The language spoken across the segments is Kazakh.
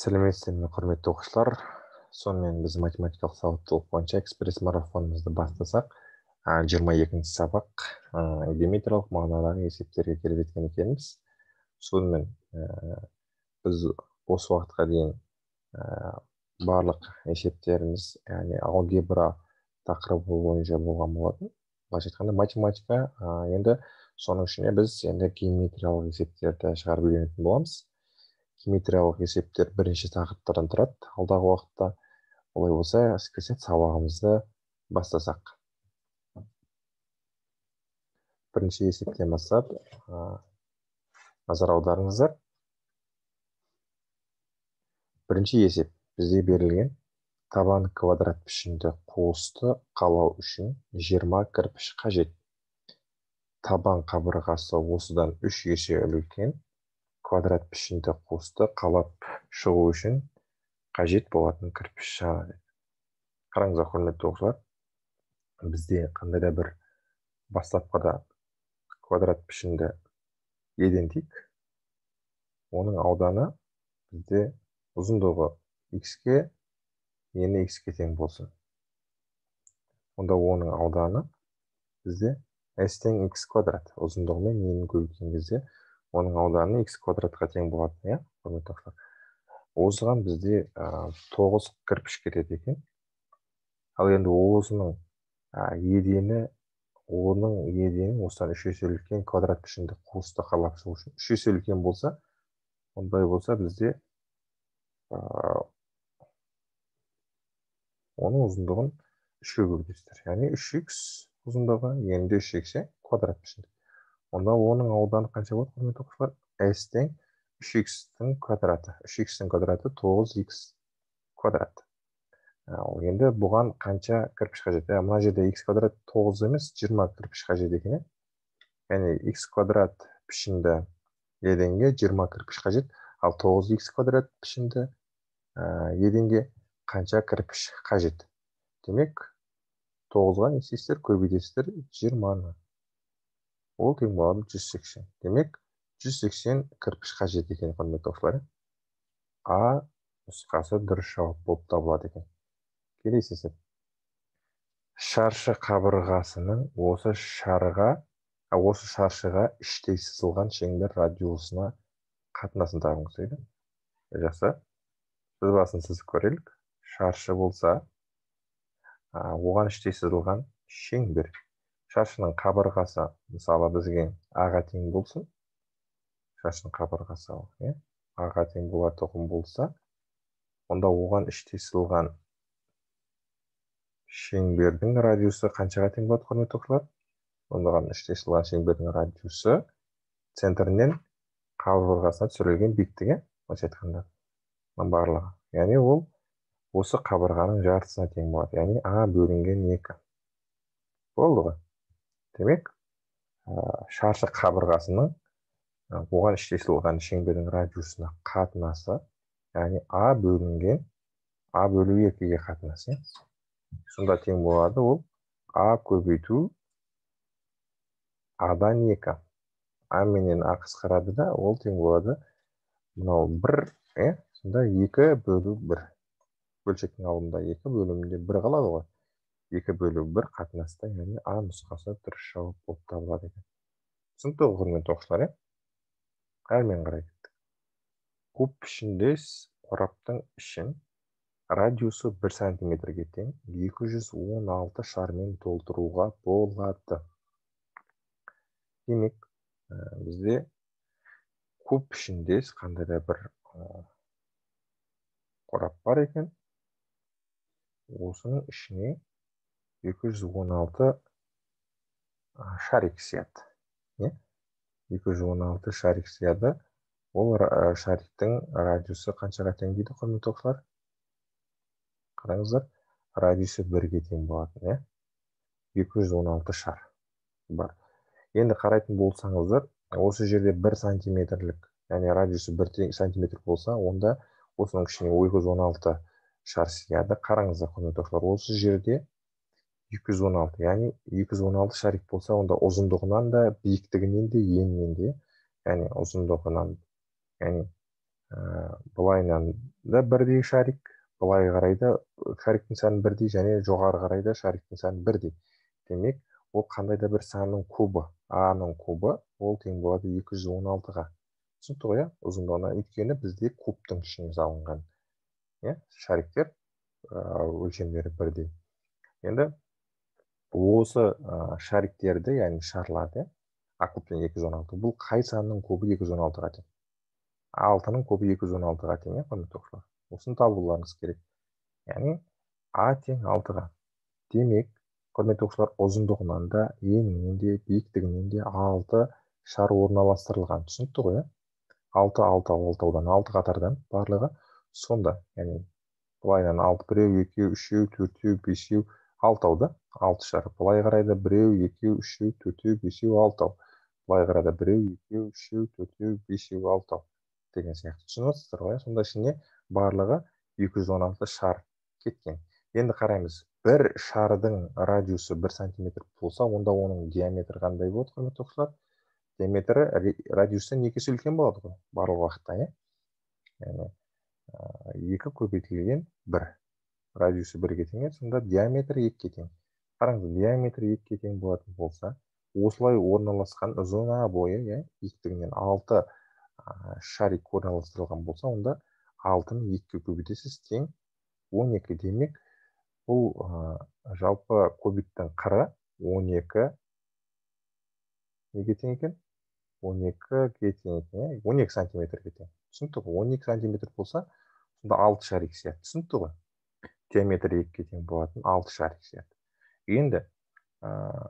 сәлеметсіздер ме құрметті оқушылар сонымен біз математикалық сауаттылық бойынша экспресс марафонымызды бастасақ жиырма екінші сабақ геометриялық мағынадағы есептерге келіп жеткен екенбіз сонымен біз осы уақытқа дейін барлық есептеріміз яғни алгебра тақырыбы бойынша болған болатын былайша айтқанда математика енді соның ішіне біз енді геометриялық есептерді шығарып үйренетін боламыз геометриялық есептер бірінші тақырыптардан тұрады алдағы уақытта олай болса әсіресе сабағымызды бастасақ бірінші есептен бастап назар аударыңыздар бірінші есеп бізде берілген табан квадрат пішінді қуысты қалау үшін 20 кірпіш қажет табан қабырғасы осыдан үш есе үлкен квадрат пішінді қосты қалап шығу үшін қажет болатын кірпіш шығады қараңыздар құрметті оқушылар бізде қандай да бір бастапқыда квадрат пішінді дейік оның ауданы бізде ұзындығы x ке ені x ке тең болсын онда оның ауданы бізде s тең x квадрат ұзындығымен енін көбейткен кезде оның ауданы x квадратқа тең болатын иә құрметті достар осыған бізде тоғыз кірпіш кетеді екен ал енді осының ә, едені оның едені осыдан үш есе үлкен квадрат пішінді қуысты қалап шығу үшін үш есе үлкен болса ондай болса бізде ә, оның ұзындығын үшке көбейтесіздер яғни үш икс ұзындығы енді үш икс иә квадрат пішінді онда оның ауданы қанша болады құрметті оқушылар с тең үш икстің квадраты үш икстің квадраты тоғыз икс квадрат ал енді бұған қанша кірпіш қажет ә, мына жерде икс квадрат тоғыз емес жиырма кірпіш қажет екен иә яғни икс квадрат пішінді еденге жиырма кірпіш қажет ал тоғыз икс квадрат пішінді еденге қанша кірпіш қажет демек тоғызға не істейсіздер көбейтесіздер жиырманы ол тең болады жүз сексен демек жүз сексен кірпіш қажет екен құрметті оқушылар а нұсқасы дұрыс жауап болып табылады екен келесі есеп шаршы қабырғасының осы шарға осы шаршыға іштей сызылған шеңбер радиусына қатынасын табыңыз дейді жақсы сызбасын сызып көрелік шаршы болса оған іштей сызылған шеңбер шашының қабырғасы мысалы бізге аға тең болсын шашының қабырғасы иә аға тең болатұғын болса онда оған іште сызылған шеңбердің радиусы қаншаға тең болады құрметті оқушылар оған іште сызылған шеңбердің радиусы центрінен қабырғасына түсірілген иә былайша айтқанда барлығы яғни ол осы қабырғаның жартысына тең болады яғни а бөлінген екі болды ғой демек шаршы қабырғасының оған іштесілған шеңбердің радиусына қатынасы яғни а бөлінген а бөлу екіге қатынасы сонда тең болады ол а көбейту адан екі а менен а қысқарады да ол тең болады мынау бір иә сонда екі бөлу бір бөлшектің алдында екі бөлімінде бір қалады ғой екі бөлу бір қатынаста яғни а нұсқасы дұрыс жауап болып табылады екен түсінікті ғой құрметті оқушылар иә әрмен қарай кеттік куб пішіндес қораптың ішін радиусы бір сантиметрге тең 216 шармен толтыруға болады демек ә, бізде куб пішіндес қандай да бір э, қорап бар екен осының ішіне 216 шарик сияды иә екі шарик сияды ол шариктің радиусы қаншаға тең дейді құрметті оқушылар қараңыздар радиусы бірге тең болатын иә шар бар енді қарайтын болсаңыздар осы жерде 1 сантиметрлік яғни радиусы 1 сантиметр болса онда осының ішіне 216 шар сияды қараңыздар құрметті оқушылар осы жерде 216 яғни 216 шарик болса онда ұзындығынан да биіктігінен де енінен де яғни ұзындығынан яғни ә, былайынан да бірдей шарик былай қарай да шариктің саны бірдей және жоғары қарай да шариктің саны бірдей демек ол қандай да бір санның кубы аның кубы ол тең болады 216-ға түсінікті ғой иә ұзындығына өйткені бізде кубтың ішіне салынған иә шариктер өлшемдері бірдей енді осы ә, шариктерді яғни шарларды а кубтен екі жүз он алты бұл қай санның кубы екі жүз он алтыға тең алтының кубы екі жүз он алтыға тең иә құрметті оқушылар осыны табуларыңыз керек яғни а тең алтыға демек құрметті оқушылар ұзындығынан да енінен де биіктігінен де алты шар орналастырылған түсінікті ғой иә алты алтау алтаудан алты қатардан барлығы сонда яғни былайынан алты біреу екеу үшеу төртеу бесеу алтау да алты шар былай қарай да біреу екеу үшеу төртеу бесеу алтау былай қарай да біреу екеу үшеу төртеу бесеу алтау деген сияқты түсініп отырсыздар ғой сонда ішіне барлығы екі жүз он алты шар кеткен енді қараймыз бір шардың радиусы бір сантиметр болса онда оның диаметрі қандай болады құрметті оқушылар диаметрі радиустан екі есе үлкен болады ғой барлық уақытта иә яғни екі көбейтілген бір радиусы бірге тең сонда диаметрі екіге тең қараңыз диаметрі екіге тең болатын болса осылай орналасқан ұзына бойы иә биіктігінен алты шарик орналастырылған болса онда алтыны екіге көбейтесіз тең он екі демек бұл ә, жалпы кубиктің қыры он екі неге тең екен он екіге тең екен иә он екі сантиметрге тең түсінікті ғой он екі сантиметр болса сонда алты шарик сияқты түсінікті ғой диаметрі екіге тең болатын алты шарик сияқты енді ә,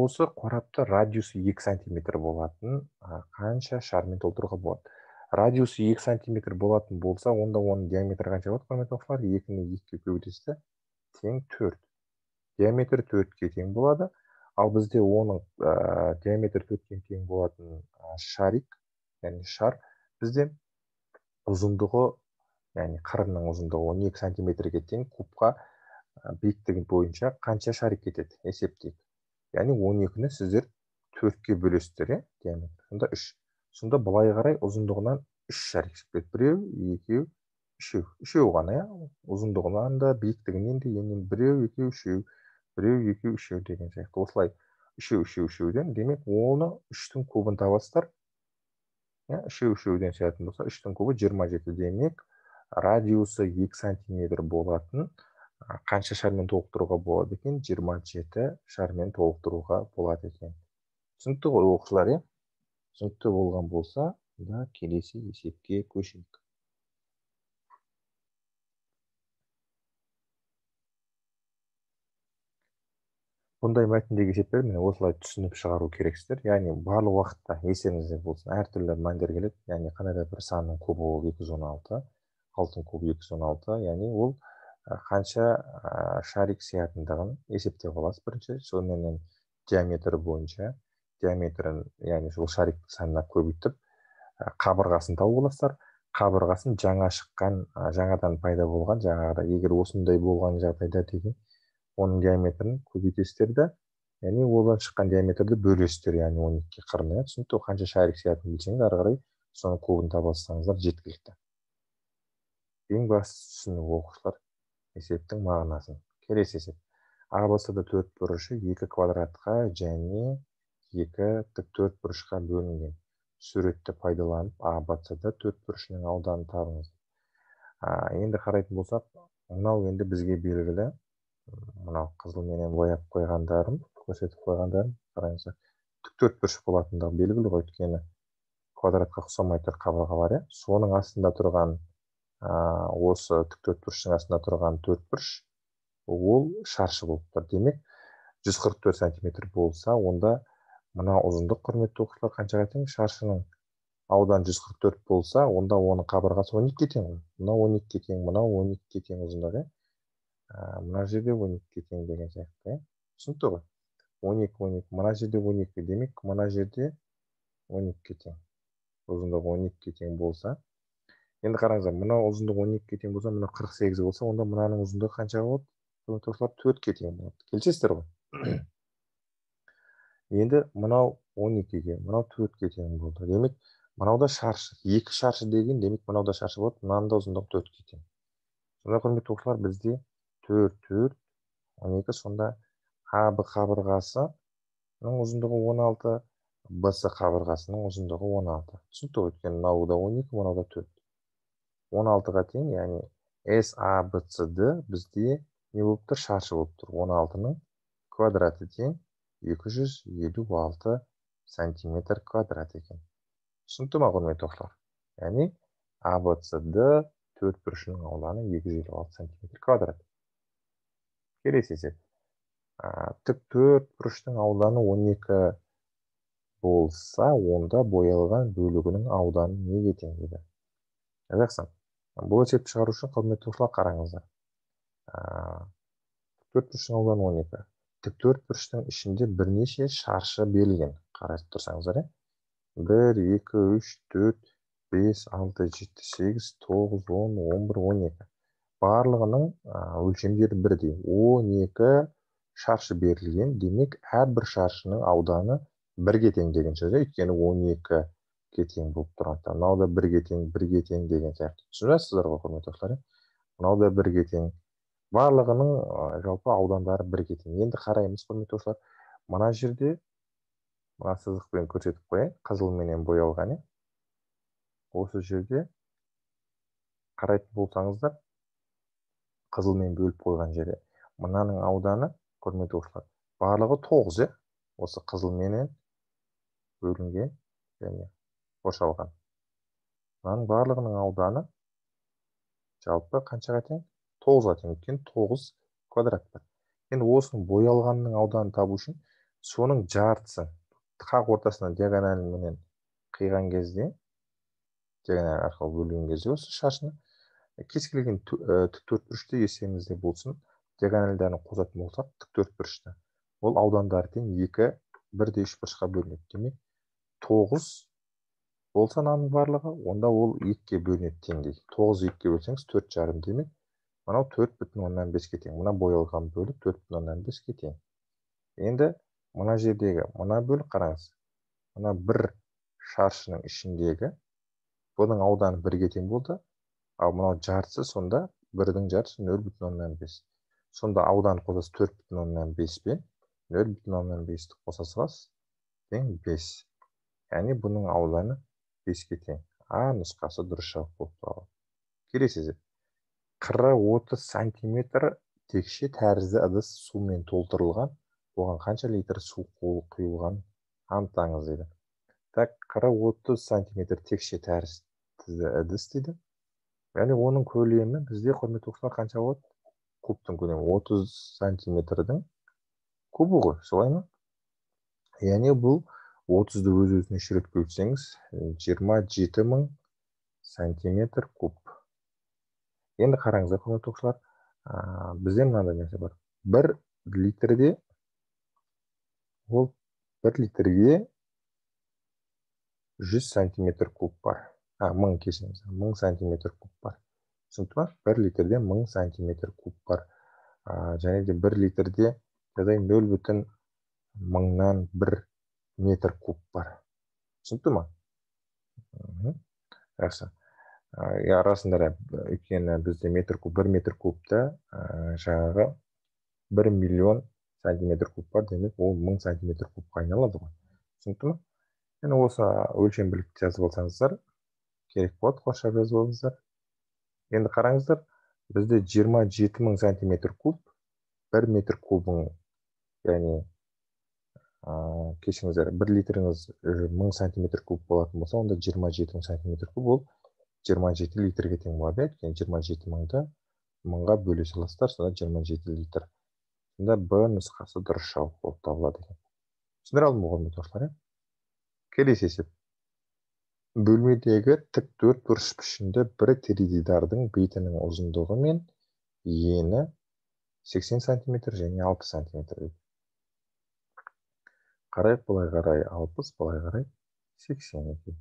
осы қорапты радиусы екі сантиметр болатын ә, қанша шармен толтыруға болады радиусы екі сантиметр болатын болса онда оның диаметрі қанша болады құрметті оқушылар екіні екіге көбейтесіз тең төрт диаметр төртке тең болады ал бізде оның ә, диаметр төртке тең болатын шарик яғни шар бізде ұзындығы яғни қырының ұзындығы он екі сантиметрге тең кубқа биіктігі бойынша қанша шарик кетеді есептейік яғни он екіні сіздер төртке бөлесіздер иә диаметр сонда үш сонда былай қарай ұзындығынан үш шарик шығып кетеді біреу екеу үшеу үшеу ғана иә ұзындығынан да биіктігінен де енді біреу екеу үшеу біреу екеу үшеу деген сияқты осылай үшеу үшеу үшеуден демек оны үштің кубын табасыздар иә үшеу үшеуден шығатын болса үштің кубы жиырма жеті демек радиусы екі сантиметр болатын қанша шармен толықтыруға болады екен жиырма жеті шармен толықтыруға болады екен түсінікті ғой оқушылар иә түсінікті болған болса да келесі есепке көшейік бұндай мәтіндегі есептер міне осылай түсініп шығару керексіздер яғни барлық уақытта естеріңізде болсын әртүрлі мәндер келеді яғни қандай да бір санның кубы ол екі жүз он алты алтын куб екі жүз он алты яғни ол қанша шарик сиятындығын есептеп аласыз бірінші соныменен диаметрі бойынша диаметрін яғни сол шарик санына көбейтіп қабырғасын тауып аласыздар қабырғасын жаңа шыққан жаңадан пайда болған жаңағыдай егер осындай болған жағдайда деген оның диаметрін көбейтесіздер да яғни одан шыққан диаметрді бөлесіздер яғни он екіге қырына түсінікті қанша шарик сиятынын білсеңіз ары қарай соның кубын таба алсаңыздар жеткілікті ең бастысы түсіну оқушылар есептің мағынасын келесі есеп да төрт бұрышы екі квадратқа және екі тік төрт бұрышқа бөлінген суретті пайдаланып д төрт бұрышының ауданын табыңыз енді қарайтын болсақ мынау енді бізге белгілі мынау қызылменен бояп қойғандарым көрсетіп қойғандарым қараңыздар тік төрт бұрыш болатындығы белгілі ғой өйткені квадратқа ұқсамай тұр қабырғалар иә соның астында тұрған ә, осы тік төртбұрыштың астында тұрған төртбұрыш ол шаршы болып тұр демек 144 сантиметр болса онда мына ұзындық құрметті оқушылар қаншаға тең шаршының аудан 144 болса онда оның қабырғасы он екіге тең ғой мынау 12 екіге тең мынау 12 екіге тең ұзындығы ә, мына жерде 12 екіге тең деген сияқты иә түсінікті ғой он екі он екі мына жерде он екі демек мына жерде он екіге тең ұзындығы он екіге тең болса енді қараңыздар мынау ұзындығы он екіге тең болса мынау қырық сегіз болса онда мынаның ұзындығы қанша болады соны қосылып төртке тең болады келісесіздер ғой енді мынау он екіге мынау төртке тең болды демек мынау да шаршы екі шаршы деген демек мынау да шаршы болады мынаның да ұзындығы төртке тең сонда құрметті оқушылар бізде төрт төрт он екі сонда аб қабырғасының ұзындығы он алты бс қабырғасының ұзындығы он алты түсінікті ғой өйткені мынау да он екі мынау да төрт он алтыға тең яғни с а б с д бізде не болып тұр шаршы болып тұр он алтының квадраты тең екі жүз елу алты сантиметр квадрат екен түсінікті ма құрметті оқушылар яғни а б с д төрт бұрышының ауданы екі жүз елу алты сантиметр квадрат келесі есеп тік төрт бұрыштың ауданы екі болса онда боялған бөлігінің ауданы неге тең дейді жақсы бұл есепті шығару үшін құрметті оқушылар қараңыздар ә, төрт бұрыштың ауданы он екі тік төрт бұрыштың ішінде бірнеше шаршы берілген қарап тұрсаңыздар иә бір екі үш төрт бес алты жеті сегіз тоғыз он он бір он екі барлығының ә, өлшемдері бірдей он екі шаршы берілген демек әрбір шаршының ауданы бірге тең деген сөз иә өйткені он екі тең болып тұрады мынау да бірге тең бірге тең деген сияқты түсініп жатсыздар ғой құрметті достар иә мынау да бірге тең барлығының жалпы аудандары бірге тең енді қараймыз құрметті достар мына жерде мына сызықпен көрсетіп қояйын қызылменен боялған иә осы жерде қарайтын болсаңыздар қызылмен бөліп қойған жерде иә? мынаның ауданы құрметті оқушылар барлығы тоғыз иә осы қызылменен бөлінген және қоршалған мынаның барлығының ауданы жалпы қаншаға тең тоғызға тең өйткені тоғыз квадрат бар енді осының боялғанның ауданын табу үшін соның жартысы қақ ортасынан диагоналменен қиған кезде диагональ арқылы бөлген кезде осы шашыны кез келген э, тік төртбұрышты естеріңізде болсын диагональдарын қосатын болсақ тік төртбұрышты ол аудандары тең екі бір де үш бұрышқа бөлінеді демек тоғыз болса сананың барлығы онда ол екіге бөлінеді теңдей тоғыз екіге бөлсеңіз төрт жарым демек мынау төрт бүтін оннан беске тең мына боялған бөлік төрт бүтін оннан беске тең енді мына жердегі мына бөлік қараңыз мына бір шаршының ішіндегі бұның ауданы бірге тең болды ал мынау жартысы сонда бірдің жартысы нөл бүтін оннан бес сонда аудан қосасыз төрт бүтін оннан бес пен нөл бүтін оннан бесті қоса саласыз тең бес яғни бұның ауданы беске тең а нұсқасы дұрыс жауап болып табылады келесі қырық отыз сантиметр текше тәрізді ыдыс сумен толтырылған оған қанша литр су құйылған анықтаңыз дейді так қырық отыз сантиметр текше тәрізді ыдыс дейді яғни оның көлемі бізде құрметті оқушылар қанша болады кубтың көлемі отыз сантиметрдің кубы ғой солай ма яғни бұл отызды өз өзіне шіріп бөлсеңіз э, жиырма жеті мың сантиметр куб енді қараңыздар құрметті оқушылар ә, бізде мынандай нәрсе бар бір литрде ол бір литрге жүз сантиметр куб бар а мың кешіріңіз мың сантиметр куб бар түсінікті ма бір литрде мың сантиметр куб бар ә, және де бір литрде нөл бүтін мыңнан бір метр куб бар түсінікті ма жақсы иә расында да өйткені бізде метр куб бір метр кубта жаңағы бір миллион сантиметр куб бар демек ол мың сантиметр кубқа айналады ғой түсінікті ма енді осы өлшем білікті жазып алсаңыздар керек болады қоршап жазып алыңыздар енді қараңыздар бізде жеті мың сантиметр куб бір метр кубын яғни ә, кешіріңіздер бір литріңіз э, мың сантиметр куб болатын болса онда жиырма жеті мың сантиметр куб ол жиырма жеті литрге тең болады иә өйткені жиырма жеті мыңды мыңға бөле саласыздар сонда жиырма жеті литр сонда б нұсқасы дұрыс жауап болып табылады екен түсіндіре алдым ғой оқушылар иә келесі есеп бөлмедегі тік төрт бұрыш пішінді бір теледидардың бетінің ұзындығы мен ені сексен сантиметр және алпыс сантиметр дейді қарай былай қарай алпыс былай қарай сексен екен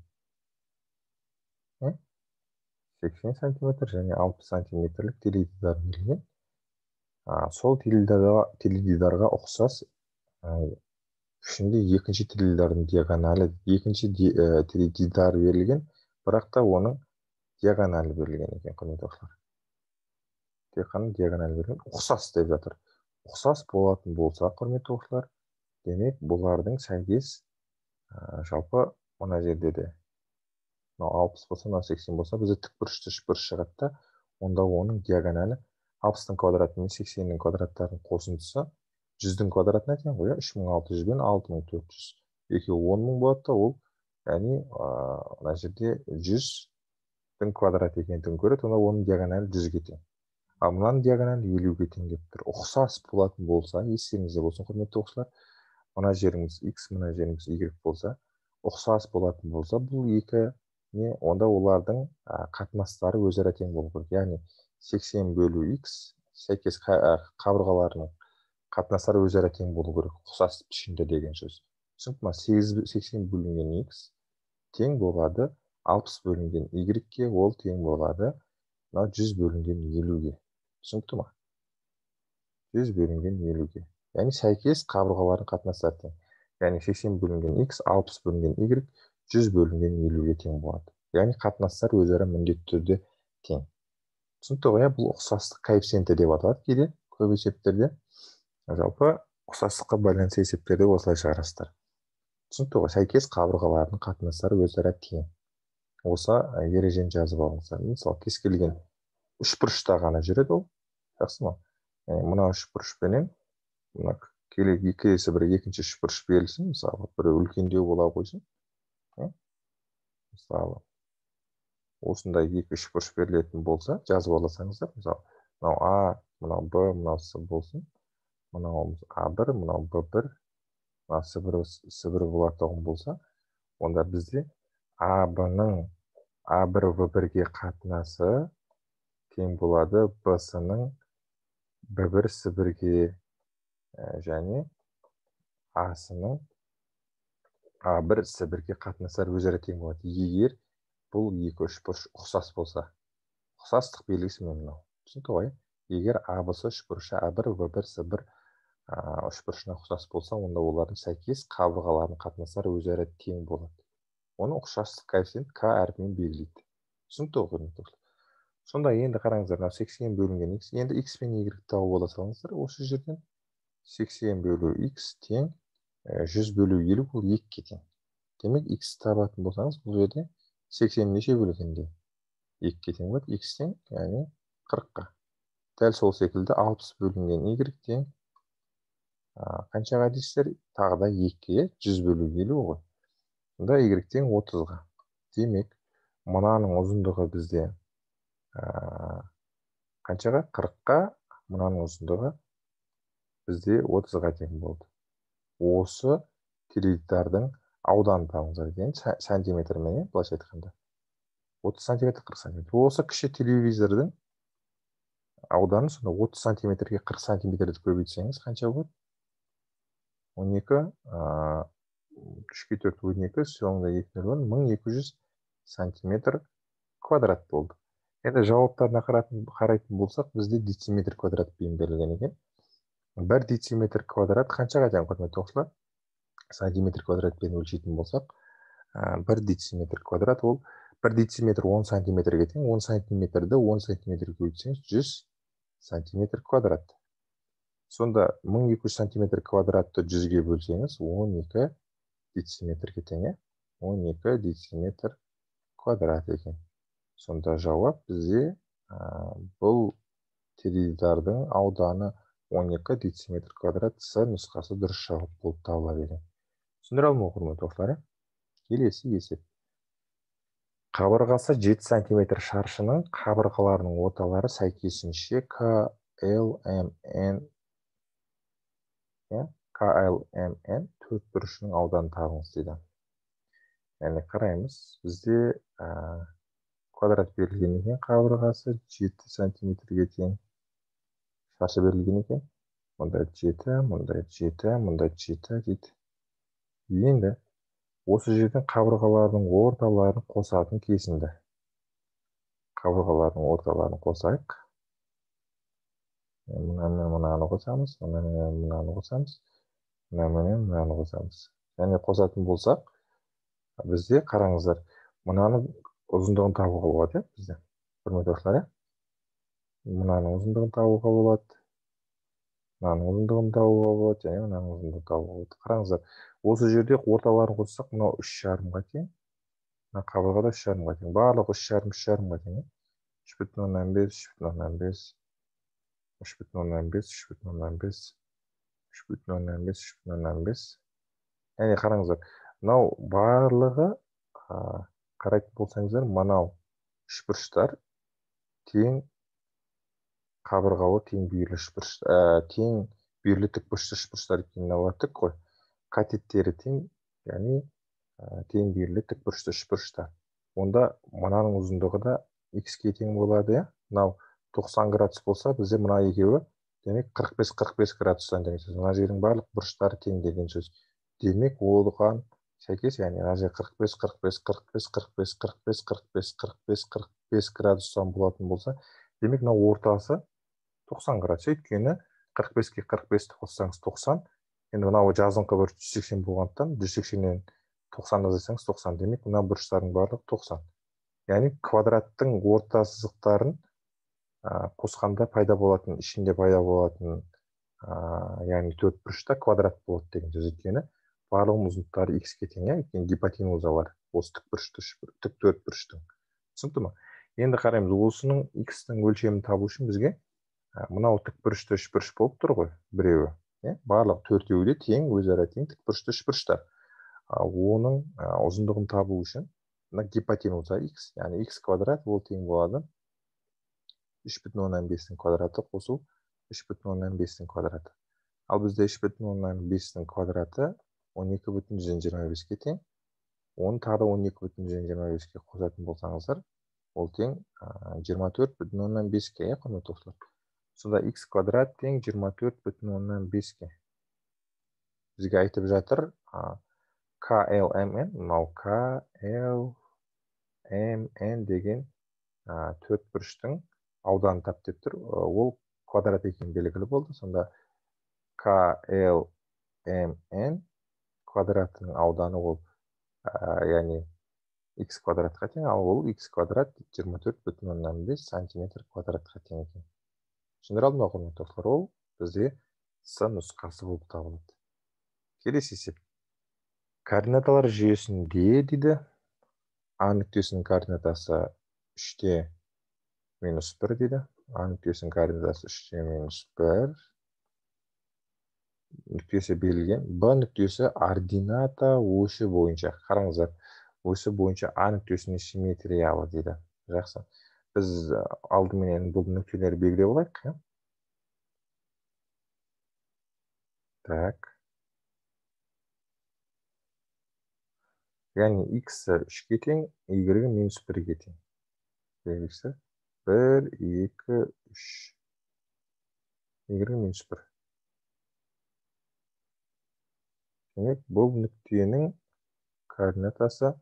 сексен сантиметр және алпыс сантиметрлік теледидар берілген сол теледидарға, теледидарға ұқсас ішінде екінші теледидардың диагоналі екінші э, теледидар берілген бірақ та оның диагоналі берілген екен құрметті оқушылар тек қана диагоналі берілген ұқсас деп жатыр ұқсас болатын болса құрметті оқушылар демек бұлардың сәйкес ә, жалпы мына жерде де мынау алпыс болса мынау сексен болса бізде тікбұрышты үшбұрыш шығады да онда оның диагоналі алпыстың квадраты мен сексеннің квадраттарының қосындысы жүздің квадратына тең ғой иә үш мың алты жүз бен алты мың төрт жүз екеуі он мың болады да ол яғни мына жерде жүздің квадраты екендігін көреді онда оның диагоналі жүзге тең ал мынаның диагоналі елуге тең деп тұр ұқсас болатын болса естеріңізде болсын құрметті оқушылар мына жеріңіз x мына жеріңіз y болса ұқсас болатын болса бұл екі не онда олардың қатынастары өзара тең болу керек яғни сексен бөлу x сәйкес қабырғаларының қатынастары өзара тең болу керек ұқсас пішінде деген сөз түсінікті ма сексен бөлінген x тең болады алпыс бөлінген y ол тең болады мына жүз бөлінген елуге түсінікті ма жүз бөлінген елуге яғни сәйкес қабырғалардың қатынастары тең яғни сексен бөлінген x алпыс бөлінген y жүз бөлінген елуге тең болады яғни қатынастар өзара міндетті түрде тең түсінікті ғой иә бұл ұқсастық коэффициенті деп аталады кейде көп есептерде жалпы ұқсастыққа байланысты есептерді осылай шығарасыздар түсінікті ғой сәйкес қабырғалардың қатынастары өзара тең осы ережені жазып алыңыздар мысалы кез келген үшбұрышта ғана жүреді ол жақсы ма мына үшбұрышпенен мына келе есе бір екінші үшбұрыш берілсін мысалы біреу үлкендеу бола қойсын мысалы осындай екі үшбұрыш берілетін болса жазып алсаңыздар мысалы мынау а мынау б мынау с болсын мынау а бір мынау б бір мына с бір с бір болатұғын болса онда бізде а б ның а бір в бірге қатынасы тең болады б с ның б бір с бірге Э, және а а бір сібірге қатынастары өзара тең болады егер бұл екі үш бұрыш ұқсас болса ұқсастық белгісі міне мынау түсінікті ғой егер а б үш бұрышы а бір в бір с бір үш бұрышына ұқсас болса онда олардың сәйкес қабырғаларының қатынастары өзара тең болады оны ұқсастық коэффициент к әрпімен белгілейді түсінікті ғой құрметті сонда енді қараңыздар мынау сексеннен бөлінген х енді х пен y тауып ала салыңыздар осы жерден 80 бөлу x тен 100 бөлу 50 бұл 2 кетен. Демек x табатын болсаңыз, бұл жерде 80 неше бөлігінде 2 кетен бұл, x тең, яғни 40-қа. Дәл сол секілді 60 бөлінген y тен қаншаға дейсіздер, тағыда 2-ке 100 бөлу 50 оғы. Сонда y тен 30-ға. Демек, мұнаның ұзындығы бізде қаншаға 40-қа, мұнаның ұзындығы бізде отызға тең болды осы теледидардың ауданын табыңыздар деген сантиметрмен иә былайша айтқанда отыз сантиметр қырық сантиметр осы кіші телевизордың ауданын сонда отыз сантиметрге қырық сантиметрді көбейтсеңіз қанша болады он екі үшке төрт он екі соңында екі нөл он мың екі жүз сантиметр квадрат болды енді жауаптарына қарайтын болсақ бізде дециметр кваратпен берілген екен бір дециметр квадрат қаншаға тең құрметті оқушылар сантиметр квадратпен өлшейтін болсақ бір дециметр квадрат ол бір дециметр он сантиметрге тең он сантиметрді он сантиметрге өлшесеңіз жүз сантиметр квадрат сонда мың екі жүз сантиметр квадратты жүзге бөлсеңіз он екі дециметрге тең иә он екі дециметр квадрат екен сонда жауап бізде ә, бұл теледидардың ауданы 12 дециметр квадрат с нұсқасы дұрыс жауап болып табыла береді түсіндіре алдым оқырман достары келесі есеп қабырғасы 7 сантиметр шаршының қабырғаларының орталары сәйкесінше к л м н клмн клмн төрт бұрышының ауданын табыңыз дейді яғни қараймыз бізде квадрат берілгеннен кейін қабырғасы 7 сантиметрге тең шаршы берілген екен мында жеті мұнда жеті мында жеті дейді енді осы жерден қабырғалардың орталарын қосатын кесінді қабырғалардың орталарын қосайық мынамен мынаны қосамыз мынамен мынаны қосамыз мынаменен мынаны қосамыз және қосатын болсақ бізде қараңыздар мынаның ұзындығын табуға болады иә бізде құрметті достар иә мынаның ұзындығын табуға болады мынаның ұзындығын табуға болады және мынаның ұзындығын табуға болады қараңыздар осы жерде орталарын қоссақ мынау үш жарымға тең мына қабырға да үш жарымға тең барлығы үш жарым үш жарымға тең үш бүтін оннан бес үш бүтін оннан бес үш бүтін оннан бес үш бүтін оннан бес үш бүтін оннан бес үш бүтін оннан бес яғни қараңыздар мынау барлығы қарайтын болсаңыздар мынау үшбұрыштар тең қабырғалы тең бүйірлі үшбұрыш ә, э, тең бүйірлі тік тікбұрышты шпырштар тік қой катеттері тең яғни ә, тең бүйірлі тікбұрышты үшбұрыштар онда мынаның ұзындығы да x ке тең болады иә мынау тоқсан градус болса бізде мына екеуі демек қырық бес қырық бес градустан деген сөз мына жердің барлық бұрыштары тең деген сөз демек оған сәйкес яғни мына жер қырық қырық қырық қырық бес бес бес бес қырық бес қырық бес қырық бес қырық бес градустан болатын болса демек мынау ортасы тоқсан градус өйткені қырық беске қырық бесті қоссаңыз тоқсан енді мынау жазыңқы бұрыш жүз сексен болғандықтан жүз сексеннен тоқсанды жасаңыз тоқсан демек мына бұрыштардың барлығы тоқсан яғни квадраттың орта сызықтарын қосқанда пайда болатын ішінде пайда болатын яғни төрт бұрышта квадрат болады деген сөз өйткені барлығының ұзындықтары икске тең иә өйткені гипотенузалар осы тік бұрышты тік төрт төртбұрыштың түсінікті ма енді қараймыз осының икстің өлшемін табу үшін бізге мынау тікбұрышты үшбұрыш болып тұр ғой біреуі иә барлық төртеуі де тең өзара тең тікбұрышты үшбұрыштар оның ұзындығын табу үшін мына гипотенуза x яғни x квадрат ол тең болады үш бүтін оннан бестің квадраты қосу үш бүтін оннан бестің квадраты ал бізде үш бүтін оннан бестің квадраты он екі бүтін жүзден жиырма беске тең оны тағы да он екі бүтін жүзден жиырма беске қосатын болсаңыздар ол тең жиырма төрт бүтін оннан беске иә құрметті достар сонда x квадрат тең жиырма төрт бүтін оннан беске бізге айтып жатыр KLMN мынау клмн деген төрт бұрыштың ауданын тап деп тұр ол квадрат екені белгілі болды сонда KLMN квадратының ауданы ол яғни x квадратқа тең ал ол x квадрат жиырма төрт бүтін оннан бес сантиметр квадратқа тең екен жиналма құрметті оқушылар ол бізде с нұсқасы болып табылады келесі есеп координаталар жүйесінде дейді а нүктесінің координатасы үште минус бір дейді а нүктесінің координатасы үште минус бір нүктесі берілген б нүктесі ордината өші бойынша қараңыздар өсі бойынша а нүктесіне симметриялы дейді жақсы біз алдыменен бұл нүктелерді белгілеп алайық иә так яғни x үшке тең y минус бірге тең белгісі бір екі үш y минус бір демек бұл нүктенің координатасы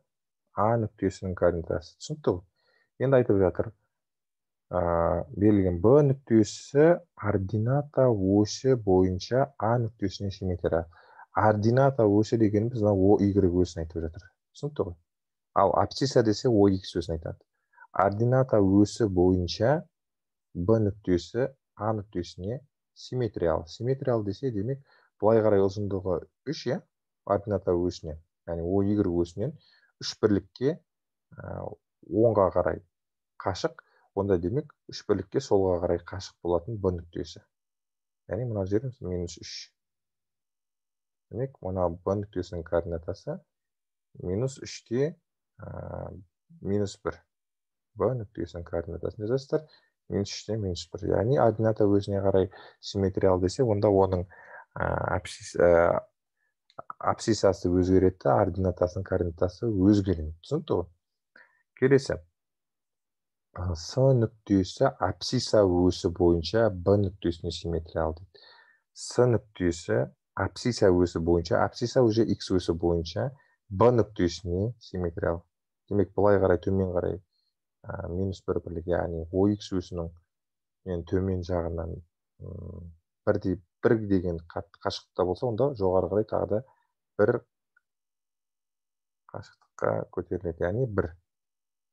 а нүктесінің координатасы түсінікті ғой енді айтып жатыр ә, берілген б нүктесі ордината осі бойынша а нүктесіне симметрия ордината осі дегеніміз мына о өсін өсін айтып жатыр түсінікті ғой ал абсцисса десе о икс өсін айтады ордината өсі бойынша б нүктесі а нүктесіне симметриал симметриялы десе демек былай қарай ұзындығы үш иә ордината өсінен яғни о игрек осінен үш бірлікке оңға қарай қашық онда демек үш бірлікке солға қарай қашық болатын б нүктесі яғни мына жері минус үш демек мына б нүктесінің координатасы минус үште ә, минус бір б нүктесінің координатасын жазасыздар минус үште минус бір яғни ордината өзіне қарай симметриялы десе онда оның абсисасы ә, өзгереді да ординатасының координатасы өзгереді түсінікті ғой келесі с нүктесі абсиса өсі бойынша б нүктесіне симметриялы дейді с нүктесі өсі бойынша абсисса уже x өсі бойынша б нүктесіне симметриялы демек былай қарай төмен қарай ә, минус бір бірлік яғни оx өсінің төмен жағынан бірдей бір деген қашықтықта болса онда жоғары қарай тағы да бір қашықтыққа көтеріледі яғни бір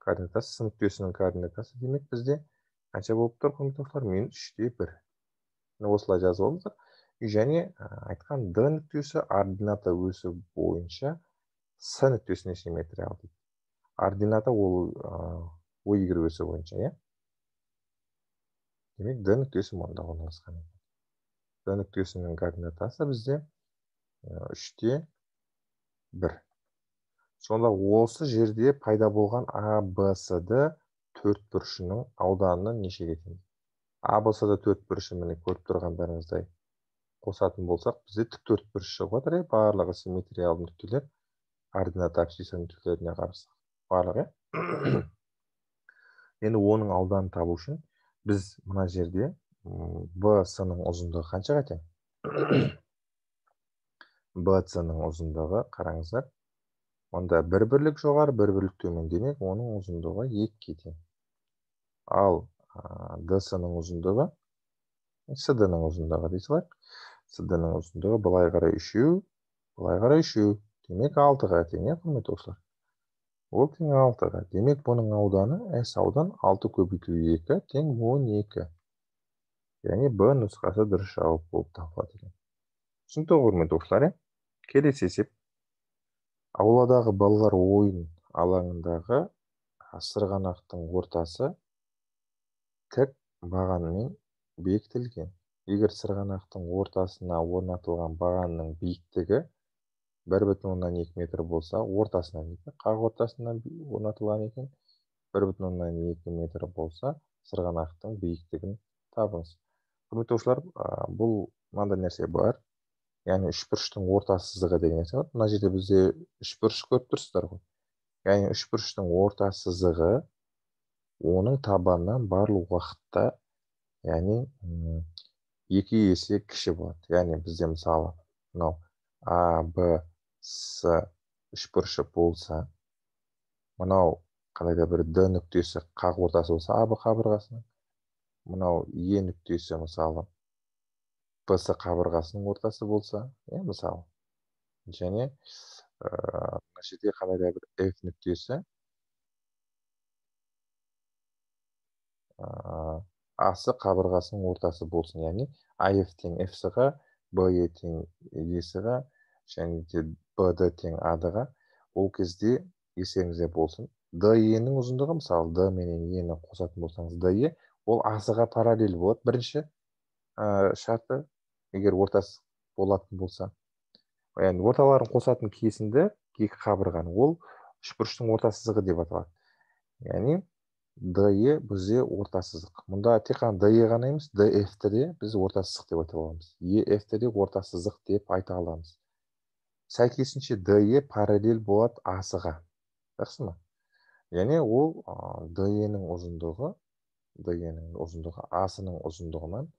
координатасы сынып нүктесінің координатасы демек бізде қанша болып тұр құрметті оқушылар минус үште бір осылай жазып алдық және айтқан д нүктесі ордината өсі бойынша с нүктесіне симметриялы дейді ордината ол о y өсі бойынша иә демек д нүктесі мында орналасқан д нүктесінің координатасы бізде үште бір сонда осы жерде пайда болған а б с төрт бұрышының ауданы нешеге тең а б с төрт бұрышы міне көріп тұрғандарыңыздай қосатын болсақ бізде тік төрт бұрыш шығып жатыр иә барлығы симметриялы нүктелер ордината абсиса нүктелеріне қарасақ барлығы иә енді оның ауданын табу үшін біз мына жерде б с ның ұзындығы қаншаға тең б ның ұзындығы қараңыздар онда бір бірлік жоғары бір бірлік төмен демек оның ұзындығы екіге тең ал дс ның ұзындығы сд ның ұзындығы дей салайық сд ның ұзындығы былай қарай үшеу былай қарай үшеу демек алтыға тең иә құрметті достар ол тең алтыға демек бұның ауданы с аудан алты көбейту екі тең он екі яғни б нұсқасы дұрыс жауап болып табылады екен түсінікті ғой құрметті достар иә келесі есеп ауладағы балалар ойын алаңындағы сырғанақтың ортасы тік бағанмен бекітілген егер сырғанақтың ортасына орнатылған бағанның биіктігі бір бүтін оннан екі метр болса ортасына қақ ортасына орнатылған екен бір бүтін оннан екі метр болса сырғанақтың биіктігін табыңыз құрметті оқушылар бұл мынандай нәрсе бар яғни үшбұрыштың орта сызығы деген нәрсе бар мына жерде бізде үшбұрыш көріп тұрсыздар ғой яғни үшбұрыштың орта сызығы оның табанынан барлық уақытта яғни екі есе кіші болады яғни бізде мысалы мынау а б с үшбұрышы болса мынау қандай да бір д нүктесі қақ ортасы болса а б қабырғасының мынау е нүктесі мысалы пс қабырғасының ортасы болса иә мысалы және ыыы э, мына жерде қандай да бір f нүктесі э, асы қабырғасының ортасы болсын яғни аф тең фс ға е тең ес ға және де д тең ад ға ол кезде естеріңізде болсын е нің ұзындығы мысалы д менен ні қосатын болсаңыз Д-Е, ол асыға параллель болады бірінші ә, шарты егер ортасы болатын болса яғни орталарын қосатын кесінді екі қабырғаны ол үшбұрыштың орта сызығы деп аталады яғни де бізде орта сызық мұнда тек қана де ғана емес ті де біз орта сызық деп айта аламыз ті де орта сызық деп айта аламыз сәйкесінше де параллель болады асыға жақсы ма яғни ол де нің ұзындығы де нің ұзындығы асының ұзындығынан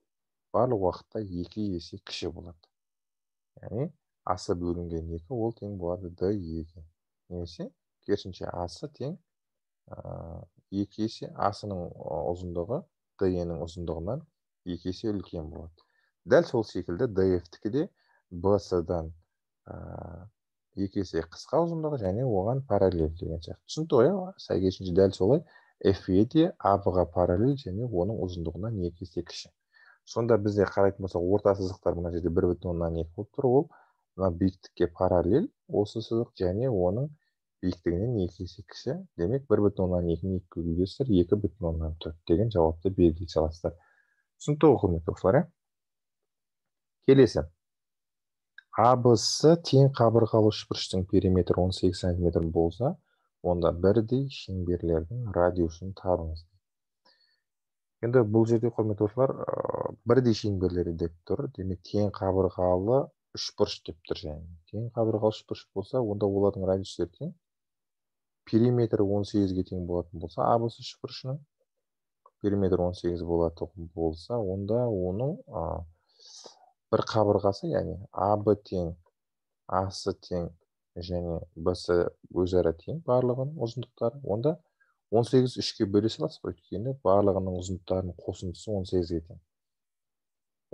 барлық уақытта екі есе кіші болады яғни асы бөлінген екі ол тең болады д екі немесе керісінше асы тең екі есе асының ұзындығы д нің ұзындығынан екі есе үлкен болады дәл сол секілді дфтікі де бсдан екі есе қысқа ұзындығы және оған параллель деген сияқты түсінікті ғой иә сәйкесінше дәл солай фе де параллель және оның ұзындығынан екі есе кіші сонда бізде қарайтын болсақ орта сызықтар мына жерде бір бүтін оннан екі болып тұр ол мына биіктікке параллель осы сызық және оның биіктігінен екі есе кіші демек бір бүтін оннан екіні екіге бөлесіздер екі бүтін оннан төрт деген жауапты белгілей саласыздар түсінікті ғой құрметті оқушылар иә келесі абс тең қабырғалы үшбұрыштың периметрі он сегіз сантиметр болса онда бірдей шеңберлердің радиусын табыңыз енді бұл жерде құрметті достар бірдей шеңберлер деп тұр демек тең қабырғалы үшбұрыш деп тұр және тең қабырғалы үшбұрыш болса онда олардың радиустері тең периметрі он сегізге тең болатын болса абс үшбұрышының периметр он сегіз болатын болса онда оның ә, бір қабырғасы яғни аб тең асы тең және бс өзара тең барлығының ұзындықтары онда он сегіз үшке бөле саласыз ғой өйткені барлығының ұзындықтарының қосындысы он сегізге тең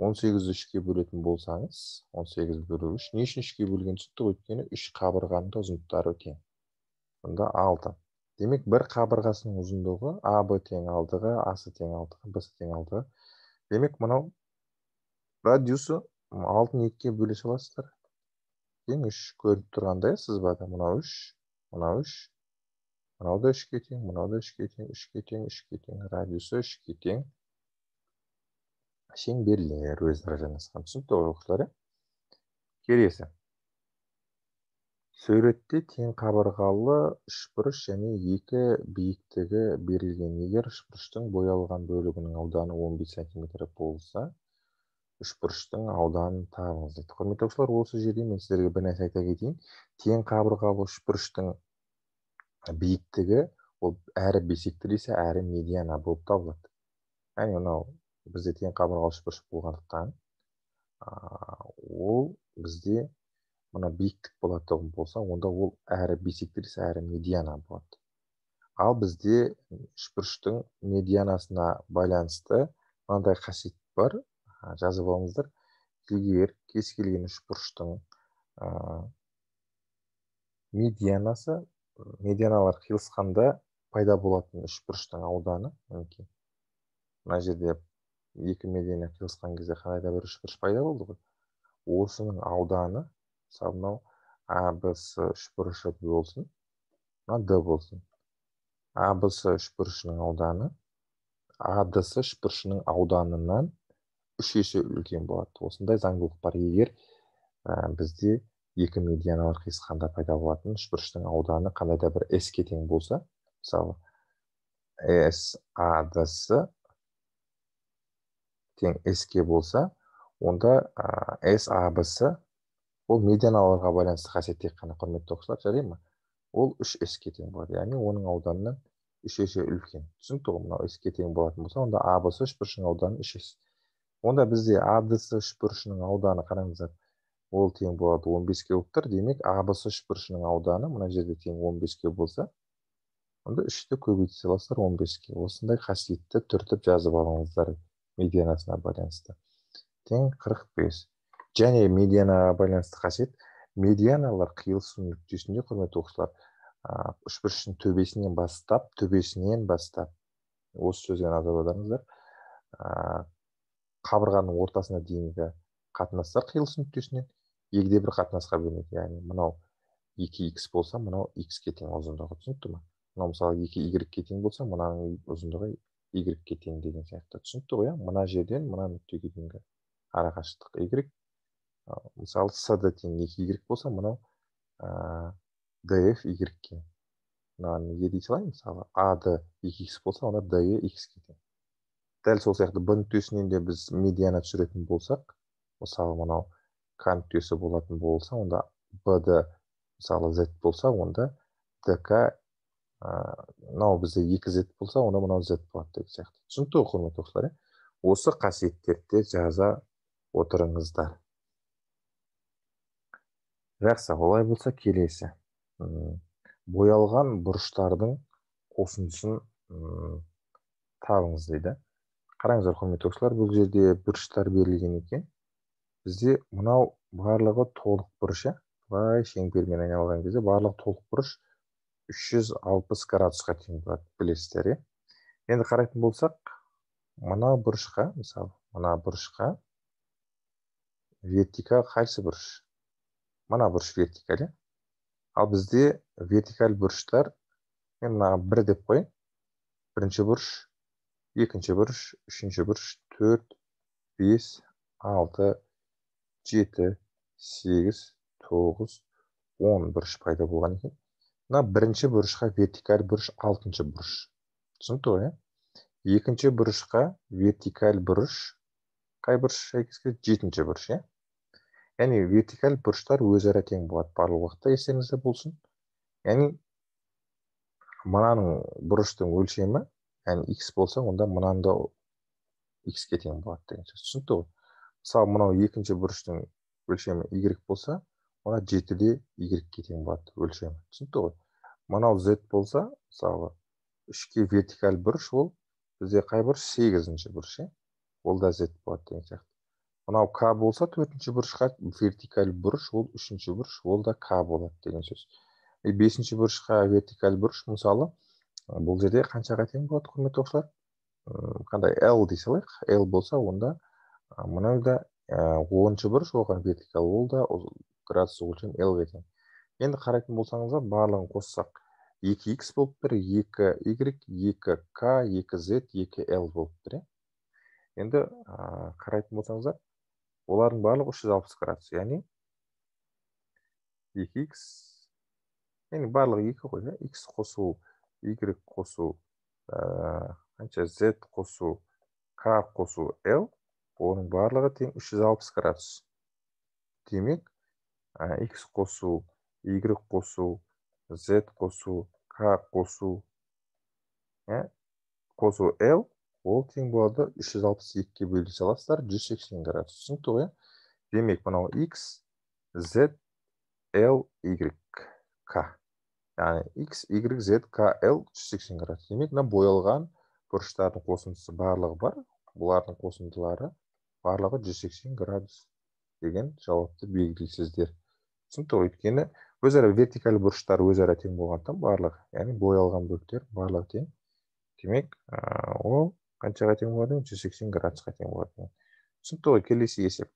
он сегізді үшке бөлетін болсаңыз он сегіз бөлу үш не үшін үшке бөлген түсінікті өйткені үш қабырғаның да ұзындықтары тең мұнда алты демек бір қабырғасының ұзындығы а б тең алтыға асы тең алтыға бс тең алтыға демек мынау радиусы алтыны екіге бөле саласыздар тең үш көрініп тұрғандай сызбада мынау үш мынау үш мынау да үшке тең мынау да үшке тең үшке тең үшке тең радиусы үшке тең шеңберлер өзара жанасқан түсінікті ғой оқушылар иә келесі суретте тең қабырғалы үшбұрыш және екі биіктігі берілген егер үшбұрыштың боялған бөлігінің ауданы бес сантиметр болса үшбұрыштың ауданын табыңыз дейді құрметті оқушылар осы жерде мен сіздерге бір нәрсе айта кетейін тең қабырғалы үшбұрыштың биіктігі ол әрі бесекті әрі медиана болып табылады яғни мынау бізде тең қабырғалы үшбұрыш болғандықтан ол бізде мына биіктік болатын болса онда ол әрі бисектриса әрі медиана болады ал бізде үшбұрыштың медианасына байланысты мынандай қасиет бар жазып алыңыздар егер кез келген үшбұрыштың ә, медианасы медианалар қиылысқанда пайда болатын үшбұрыштың ауданы мінекей мына жерде екі медиана қиылысқан кезде қандай да бір үшбұрыш пайда болды ғой осының ауданы мысалы мынау абс үшбұрышы болсын мына д болсын абс үшбұрышының ауданы адс үшбұрышының ауданынан үш есе үлкен болады осындай заңдылық бар егер бізде екі медианалар қиысқанда пайда болатын үшбұрыштың ауданы қандай да бір с ке тең болса мысалы с с тең с ке болса онда с с ол медианаларға байланысты қасиет тек қана құрметті оқушылар жарай ма ол үш с ке тең болады яғни оның ауданынан үш есе үлкен түсінікті ғой мынау с ке тең болатын болса онда с үшбұрыштың ауданы үш с онда бізде с үшбұрышының ауданы қараңыздар ол тең болады 15 беске болып тұр демек а бс үшбұрышының ауданы мына жерде тең 15 беске болса онда үшті көбейте саласыздар он беске осындай қасиетті түртіп жазып алыңыздар медианасына байланысты тең қырық бес және медианаға байланысты қасиет медианалар қиылысу нүктесінде құрметті оқушылар үшбұрыштың төбесінен бастап төбесінен бастап осы сөзге назар аударыңыздар қабырғаның ортасына дейінгі қатынастар қиылысу нүктесінен де бір қатынасқа бөлінеді яғни мынау екі икс болса мынау икске тең ұзындығы түсінікті ма мынау мысалы екі игрекке тең болса мынаның ұзындығы ке тең деген сияқты түсінікті ғой иә мына жерден мына нүктеге дейінгі арақашықтық игрек мысалы с да тең екі игрек болса мынау ә, дф игрекке мынаны е дей салайын мысалы а д екі икс болса онда д е икске тең дәл сол сияқты б нүктесінен де біз медиана түсіретін болсақ мысалы мынау қан нүктесі болатын болса онда бд мысалы z болса онда дк мынау ә, бізде екі z болса онда мынау z болады деген сияқты түсінікті ғой құрметті оқушылар осы қасиеттерді жаза отырыңыздар жақсы олай болса келесі боялған бұрыштардың қосындысын табыңыз дейді қараңыздар құрметті оқушылар бұл жерде бұрыштар берілген екен бізде мынау барлығы толық бұрыш иә былай шеңбермен айналған кезде барлығы толық бұрыш 360 градусқа тең болады білесіздер иә енді қарайтын болсақ мына бұрышқа мысалы мына бұрышқа вертикаль қайсы бұрыш мына бұрыш вертикаль иә ал бізде вертикаль бұрыштар мен мына бір деп қояйын бірінші бұрыш екінші бұрыш үшінші бұрыш төрт бес алты жеті сегіз тоғыз он бұрыш пайда болған екен мына бірінші бұрышқа вертикаль бұрыш алтыншы бұрыш түсінікті ғой иә екінші бұрышқа вертикаль бұрыш қай бұрыш сәйкес келеді жетінші бұрыш иә яғни вертикаль бұрыштар өзара тең болады барлық уақытта естеріңізде болсын яғни мынаның бұрыштың өлшемі яғни x болса онда мынаны да x-ке тең болады деген сөз түсінікті ғой мысалы мынау екінші бұрыштың өлшемі y болса мына жеті де y тең болады өлшемі түсінікті ғой мынау z болса мысалы үшке вертикаль бұрыш ол бізде қай бұрыш сегізінші бұрыш иә ол да z болады деген сияқты мынау к болса төртінші бұрышқа вертикаль бұрыш ол үшінші бұрыш ол да k болады деген сөз и бесінші бұрышқа вертикаль бұрыш мысалы бұл жерде қаншаға тең болады құрметті оқушылар қандай l дей салайық l болса онда мынау да э, оныншы бұрыш оған вертикал ол да градус өлшем l екен енді қарайтын болсаңыздар барлығын қоссақ 2x болып тұр 2y 2k 2z 2l болып тұр иә. енді қарайтын болсаңыздар олардың барлығы 360 градус яғни 2x яғни барлығы 2 қой иә x қосу y қосу қанша z қосу k қосу l оның барлығы тең 360 градус демек x қосу y қосу z қосу k қосу ә, қосу l ол тең болады 362 екіге бөле саласыздар 180 градус түсінікті ғой демек мынау x z l y k яғни x y z k l 180 градус демек мына боялған бұрыштардың қосындысы барлығы бар бұлардың қосындылары барлығы 180 градус деген жауапты белгілейсіздер түсінікті ғой өйткені өзара вертикаль бұрыштар өзара тең болғандықтан барлығы яғни боялған бөліктер барлығы тең демек ол қаншаға тең болады екен жүз сексен градусқа тең болады екен түсінікті ғой келесі есеп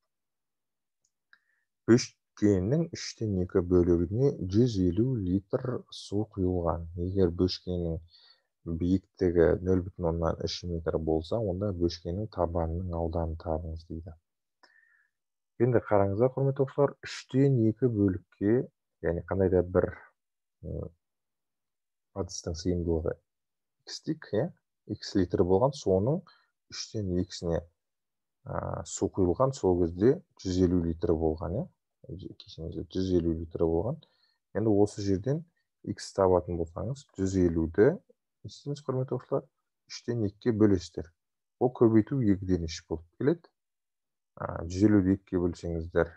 бөшкенің үштен екі бөлігіне жүз елу литр су құйылған егер бөшкенің биіктігі нөл бүтін оннан үш метр болса онда бөшкенің табанының ауданын табыңыз дейді енді қараңыздар құрметті оқушылар үштен екі бөлікке яғни қандай да бір ыдыстың сыйымдылығы стик иә икс литр болған соның үштен екісіне ә, су құйылған сол кезде жүз елу литр болған иә кешіріңіздер жүз елу литр болған енді осы жерден икс табатын болсаңыз жүз елуді естіңіз құрметті оқушылар үштен екіге бөлесіздер ол көбейту екіден үш болып келеді жүз елуді екіге бөлсеңіздер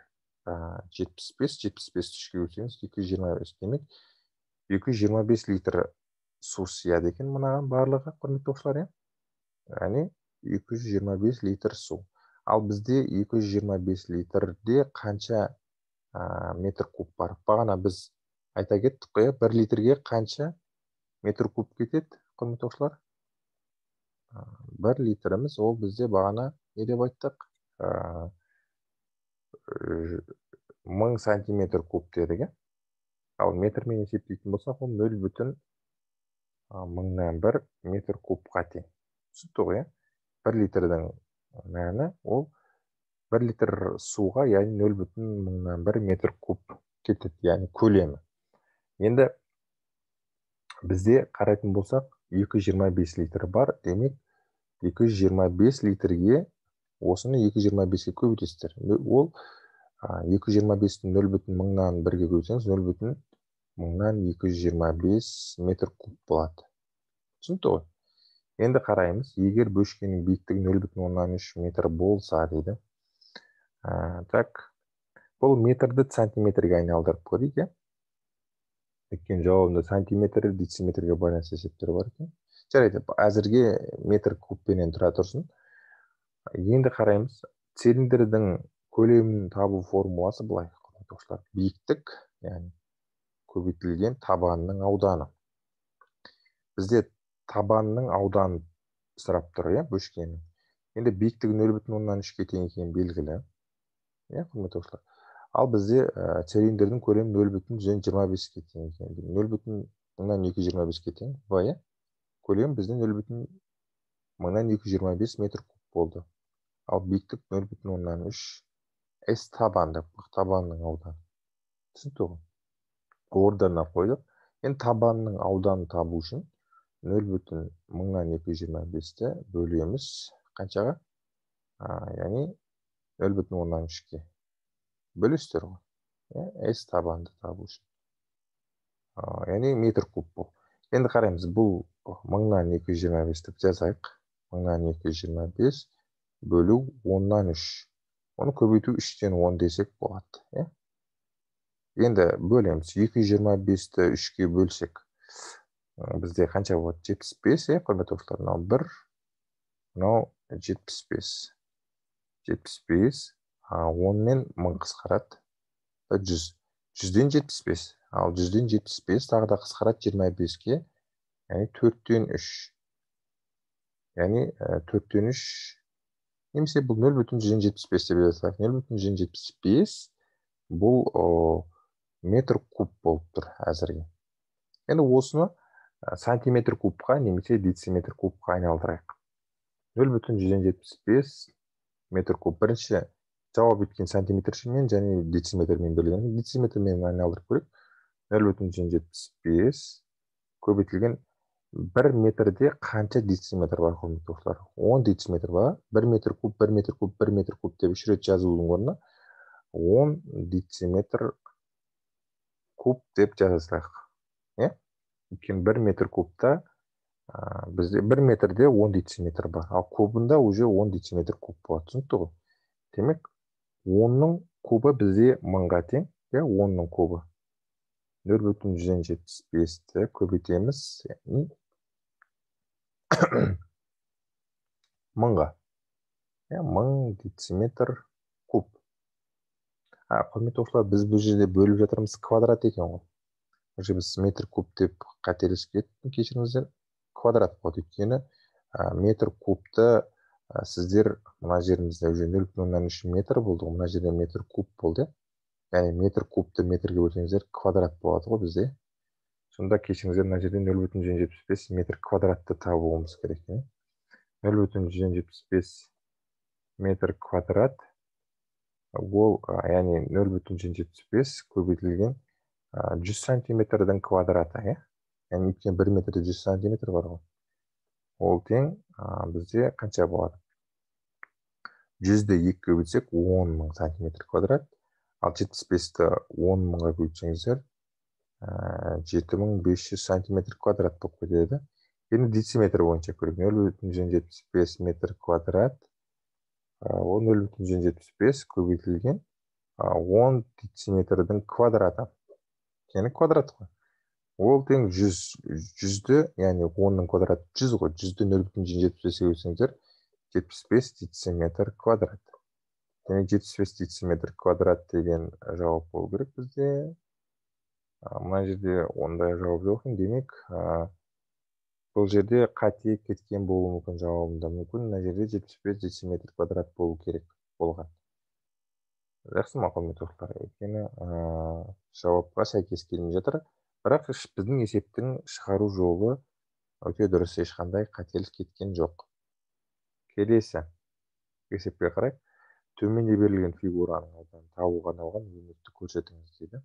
жетпіс бес жетпіс бесті үшке бөлсеңіз екі жүз жиырма бес демек екі жүз жиырма бес литр су сияды екен мынаған барлығы құрметті оқушылар иә яғни екі жүз жиырма бес литр су ал бізде екі жүз жиырма бес литрде қанша ә, метр куб бар бағана біз айта кеттік қой бір литрге қанша метр куб кетеді құрметті оқушылар бір литріміз ол бізде бағана не деп айттық мың сантиметр куб дедік иә ал метрмен есептейтін болсақ ол нөл бүтін мыңнан бір метр кубқа тең түсінікті ғой иә бір литрдің мәні ол бір литр суға яғни нөл бүтін мыңнан бір метр куб кетеді яғни көлемі енді бізде қарайтын болсақ 225 литр бар демек 225 литрге осыны 225-ге көбейтесіздер ол 225-ті нөл бүтін мыңнан бірге көбейтсеңіз нөл бүтін мыңнан 225 метр куб болады түсінікті ғой енді қараймыз егер бөшкенің биіктігі нөл бүтін оннан үш метр болса дейді ә, так бұл метрді сантиметрге айналдырып көрейік иә өйткені жауабында сантиметр дециметрге байланысты есептер бар екен жарайды әзірге метр кубпенен тұра тұрсын енді қараймыз цилиндрдің көлемін табу формуласы былай оқушылар биіктік яғни көбейтілген табанның ауданы бізде табанның ауданы сұрап тұр иә бөшкенің енді биіктігі нөл бүтін оннан үшке тең екені белгілі иә құрметті оқушылар ал бізде ә, э, тереңдердің көлемі нөл бүтін жүзден жиырма беске тең екен нөл бүтін мыңнан екі жүз жиырма беске тең в иә көлем бізде нөл бүтін мыңнан екі жүз жиырма бес метр куб болды ал биіктік нөл бүтін оннан үш с табан деп табанның ауданы түсінікті ғой ордерына қойдық енді табанның ауданын табу үшін нөл бүтін мыңнан екі жүз жиырма бесті бөлеміз қаншаға яғни нөл бүтін оннан үшке білесіздер ғой иә с табанды табу үшін яғни метр куб бұл енді қараймыз бұл мыңнан екі жүз жиырма бес деп жазайық мыңнан екі жүз жиырма бес бөлу оннан үш оны көбейту үштен он десек болады иә енді бөлеміз екі жүз жиырма бесті үшке бөлсек бізде қанша болады жетпіс бес иә құрметті оқушылар мынау бір мынау жетпіс бес жетпіс бес он мен мың қысқарады э, жүз жүзден жетпіс бес ал жүзден жетпіс бес тағы да қысқарады жиырма беске яғни төрттен үш яғни э, төрттен үш немесе бұл нөл бүтін жүзден жетпіс бес деп жазсақ нөл бүтін жүзден жетпіс бес бұл о, метр куб болып тұр әзірге енді осыны э, сантиметр кубқа немесе дециметр кубқа айналдырайық нөл бүтін жүзден жетпіс бес метр куб бірінші жауап өйткен сантиметршемен және дециметрмен берілген дециметрмен айналдырып көрейік нөл бүтін жүзден жетпіс бес көбейтілген бір метрде қанша дециметр бар құрметті оқушылар он дециметр бар бір метр куб бір метр куб бір метр куб деп үш рет жазудың орнына он дециметр куб деп жазсақ иә өйткені бір метр кубта ә, бізде бір метрде он дециметр бар ал кубында уже он дециметр куб болады түсінікті ғой демек онның кубы бізде мыңға тең иә онның кубы нөл бүтін жүзден жетпіс бесті көбейтеміз мыңға иә мың дециметр куб а құрметті оқушылар біз бұл жерде бөліп жатырмыз квадрат екен ғой бұл жерде біз метр куб деп қателесіп кеттім кешіріңіздер квадрат болады өйткені метр кубты сіздер мына жерімізде уже нөл бүтін оннан үш метр болды ғой мына жерде метр куб болды иә яғни метр кубты метрге бөлсеңіздер квадрат болады ғой бізде сонда кешіріңіздер мына жерде нөл бүтін жүзден жетпіс бес метр квадратты табуымыз керек иә нөл бүтін жүзден жетпіс бес метр квадрат ол яғни нөл бүтін жүзден жетпіс бес көбейтілген жүз сантиметрдің квадраты иә яғни өйткені бір метрде жүз сантиметр бар ғой ол тең ә, бізде қанша болады жүзді екіге бөлсек он мың сантиметр квадрат ал жетпіс бесті он мыңға бөлсеңіздер жеті мың бес жүз сантиметр квадрат болып кетеді енді дециметр бойынша көрейік нөл бүтін жүзден жетпіс бес метр квадрат ол нөл бүтін жүзден жетпіс бес көбейтілген он дециметрдің квадраты яғни квадрат қой ол тең жүз жүзді яғни онның квадраты жүз ғой жүзді нөл бүтін жүзден жетпіс беске бөлсеңіздер жетпіс бес дециметр квадрат демек жетпіс бес дециметр квадрат деген жауап болу керек бізде мына жерде ондай жауап жоқ демек бұл жерде қате кеткен болуы мүмкін жауабында мүмкін мына жерде жетпіс бес дециметр квадрат болу керек болған жақсы ма құрметті оқушылар өйткені жауапқа сәйкес келмей жатыр бірақ біздің есептің шығару жолы өте дұрыс ешқандай қателік кеткен жоқ келесі есепке қарайық төменде берілген фигураның ауданын табуға арналған өрнекті көрсетіңіз дейді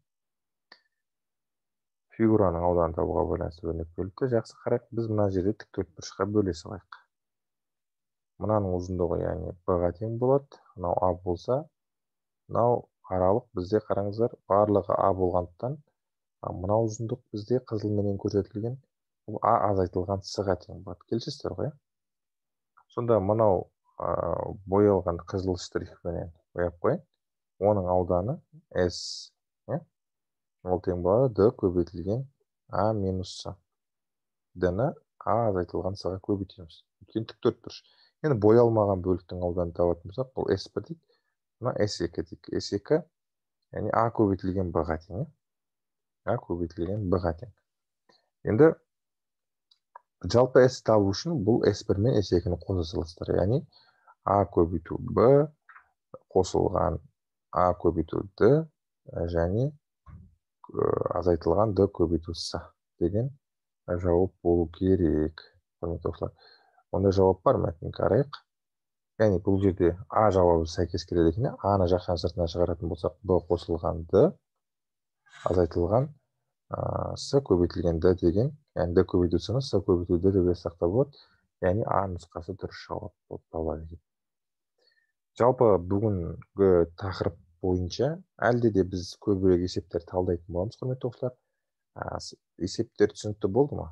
фигураның ауданын табуға байланысты өрнек жақсы қарайық біз мына жерде тік төртбұрышқа бөле салайық мынаның ұзындығы яғни б ға тең болады мынау а болса мынау аралық бізде қараңыздар барлығы а болғандықтан мынау ұзындық бізде қызылменен көрсетілген бұл а азайтылған с ға тең болады келісесіздер ғой сонда мынау ә, боялған қызыл штрихпенен бояп қояйын оның ауданы с иә ол тең болады д көбейтілген а минус с д ны а азайтылған с ға көбейтеміз өйткені тік төртбұрыш енді боялмаған бөліктің ауданын табатын болсақ бұл с бір дейді мына с екі дейік с екі яғни а көбейтілген б ға тең иә а көбейтілген б ға тең енді жалпы с табу үшін бұл с бір мен с екіні қоса саласыздар яғни а көбейту б қосылған а көбейту д және азайтылған д көбейту с деген жауап болу керек құрметті оқушылар ондай жауап бар мәтін қарайық яғни бұл жерде а жауабы сәйкес келеді екен а ны жақтан сыртына шығаратын болсақ б қосылған д азайтылған с көбейтілген д деген яғни д көбейту с с көбейту д деп жазсақ болады яғни а нұсқасы дұрыс жауап болып табылады екен жалпы бүгінгі тақырып бойынша әлде де біз көбірек есептер талдайтын боламыз құрметті оқушылар есептер түсінікті болды ма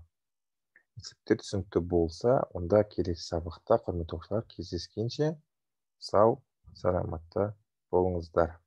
есептер түсінікті болса онда келесі сабақта құрметті оқушылар кездескенше сау саламатта болыңыздар